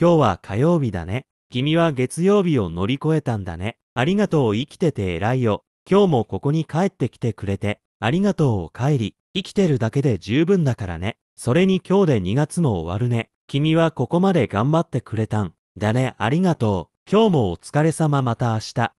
今日は火曜日だね。君は月曜日を乗り越えたんだね。ありがとう生きてて偉いよ。今日もここに帰ってきてくれて。ありがとうお帰り。生きてるだけで十分だからね。それに今日で2月も終わるね。君はここまで頑張ってくれたん。だね、ありがとう。今日もお疲れ様また明日。